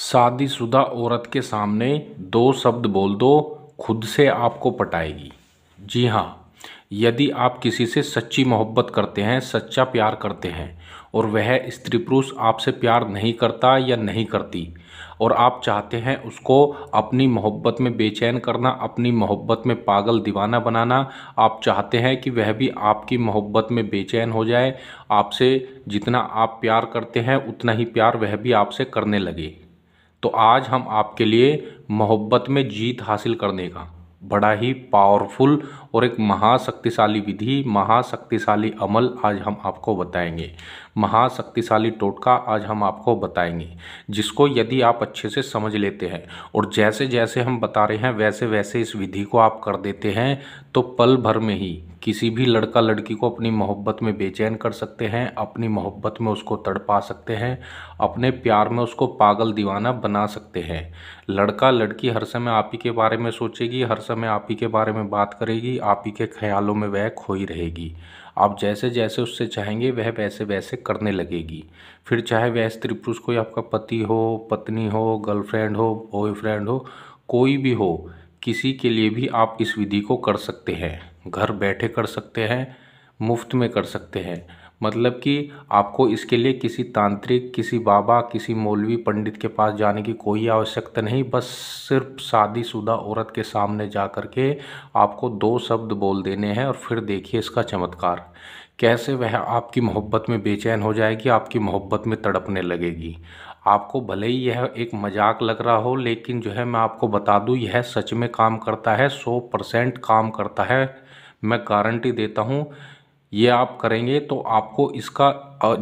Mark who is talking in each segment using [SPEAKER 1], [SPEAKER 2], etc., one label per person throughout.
[SPEAKER 1] शादीशुदा औरत के सामने दो शब्द बोल दो खुद से आपको पटाएगी जी हाँ यदि आप किसी से सच्ची मोहब्बत करते हैं सच्चा प्यार करते हैं और वह स्त्री पुरुष आपसे प्यार नहीं करता या नहीं करती और आप चाहते हैं उसको अपनी मोहब्बत में बेचैन करना अपनी मोहब्बत में पागल दीवाना बनाना आप चाहते हैं कि वह भी आपकी मोहब्बत में बेचैन हो जाए आपसे जितना आप प्यार करते हैं उतना ही प्यार वह भी आपसे करने लगे तो आज हम आपके लिए मोहब्बत में जीत हासिल करने का बड़ा ही पावरफुल और एक महाशक्तिशाली विधि महाशक्तिशाली अमल आज हम आपको बताएंगे महाशक्तिशाली टोटका आज हम आपको बताएंगे जिसको यदि आप अच्छे से समझ लेते हैं और जैसे जैसे हम बता रहे हैं वैसे वैसे इस विधि को आप कर देते हैं तो पल भर में ही किसी भी लड़का लड़की को अपनी मोहब्बत में बेचैन कर सकते हैं अपनी मोहब्बत में उसको तड़पा सकते हैं अपने प्यार में उसको पागल दीवाना बना सकते हैं लड़का लड़की हर समय आप ही के बारे में सोचेगी हर समय आप ही के बारे में बात करेगी आप ही के ख्यालों में वह खोई रहेगी आप जैसे जैसे उससे चाहेंगे वह वैसे वैसे करने लगेगी फिर चाहे वह स्त्री पुरुष कोई आपका पति हो पत्नी हो गर्लफ्रेंड हो बॉयफ्रेंड हो कोई भी हो किसी के लिए भी आप इस विधि को कर सकते हैं घर बैठे कर सकते हैं मुफ्त में कर सकते हैं मतलब कि आपको इसके लिए किसी तांत्रिक किसी बाबा किसी मौलवी पंडित के पास जाने की कोई आवश्यकता नहीं बस सिर्फ शादीशुदा औरत के सामने जा कर के आपको दो शब्द बोल देने हैं और फिर देखिए इसका चमत्कार कैसे वह आपकी मोहब्बत में बेचैन हो जाएगी आपकी मोहब्बत में तड़पने लगेगी आपको भले ही यह एक मजाक लग रहा हो लेकिन जो है मैं आपको बता दूं यह सच में काम करता है सौ परसेंट काम करता है मैं गारंटी देता हूं ये आप करेंगे तो आपको इसका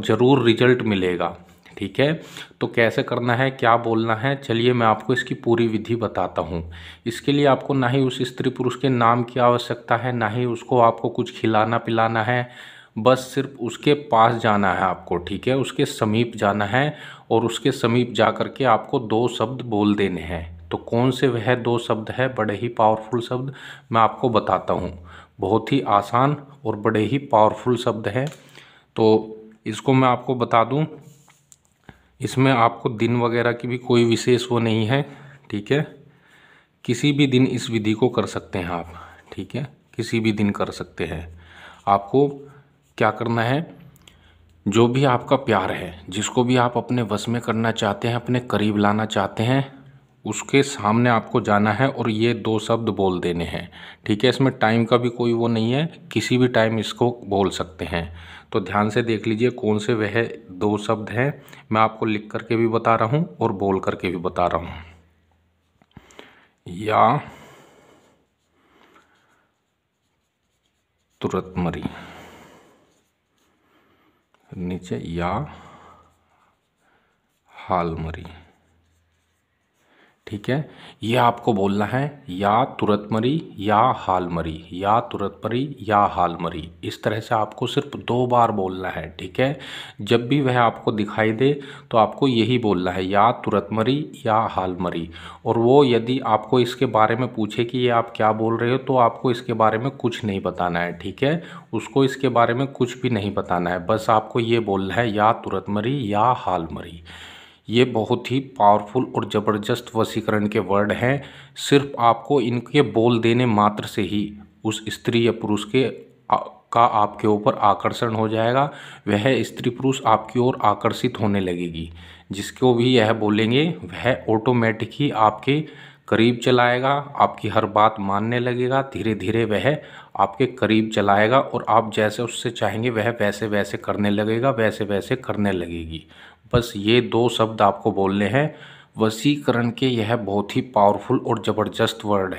[SPEAKER 1] ज़रूर रिजल्ट मिलेगा ठीक है तो कैसे करना है क्या बोलना है चलिए मैं आपको इसकी पूरी विधि बताता हूँ इसके लिए आपको ना ही उस स्त्री पुरुष के नाम की आवश्यकता है ना ही उसको आपको कुछ खिलाना पिलाना है बस सिर्फ उसके पास जाना है आपको ठीक है उसके समीप जाना है और उसके समीप जा कर के आपको दो शब्द बोल देने हैं तो कौन से वह दो शब्द है बड़े ही पावरफुल शब्द मैं आपको बताता हूँ बहुत ही आसान और बड़े ही पावरफुल शब्द हैं तो इसको मैं आपको बता दूँ इसमें आपको दिन वगैरह की भी कोई विशेष वो नहीं है ठीक है किसी भी दिन इस विधि को कर सकते हैं आप ठीक है किसी भी दिन कर सकते हैं आपको क्या करना है जो भी आपका प्यार है जिसको भी आप अपने वश में करना चाहते हैं अपने करीब लाना चाहते हैं उसके सामने आपको जाना है और ये दो शब्द बोल देने हैं ठीक है इसमें टाइम का भी कोई वो नहीं है किसी भी टाइम इसको बोल सकते हैं तो ध्यान से देख लीजिए कौन से वह दो शब्द हैं मैं आपको लिख करके भी बता रहा हूँ और बोल करके भी बता रहा हूँ या तुरंत मरी नीचे या हालमरी ठीक है ये आपको बोलना है या तुरंत मरी या हाल मरी या तुरंत मरी या हाल मरी इस तरह से आपको सिर्फ दो बार बोलना है ठीक है जब भी वह आपको दिखाई दे तो आपको यही बोलना है या तुरंत मरी या हाल मरी और वो यदि आपको इसके बारे में पूछे कि ये आप क्या बोल रहे हो तो आपको इसके बारे में कुछ नहीं बताना है ठीक है उसको इसके बारे में कुछ भी नहीं बताना है बस आपको ये बोलना है या तुरंत मरी या हाल मरी ये बहुत ही पावरफुल और ज़बरदस्त वशीकरण के वर्ड हैं सिर्फ आपको इनके बोल देने मात्र से ही उस स्त्री या पुरुष के का आपके ऊपर आकर्षण हो जाएगा वह स्त्री पुरुष आपकी ओर आकर्षित होने लगेगी जिसको भी यह बोलेंगे वह ऑटोमेटिक ही आपके करीब चलाएगा आपकी हर बात मानने लगेगा धीरे धीरे वह आपके करीब चलाएगा और आप जैसे उससे चाहेंगे वह वैसे वैसे करने लगेगा वैसे वैसे करने लगेगी बस ये दो शब्द आपको बोलने हैं वसीकरण के यह बहुत ही पावरफुल और ज़बरदस्त वर्ड है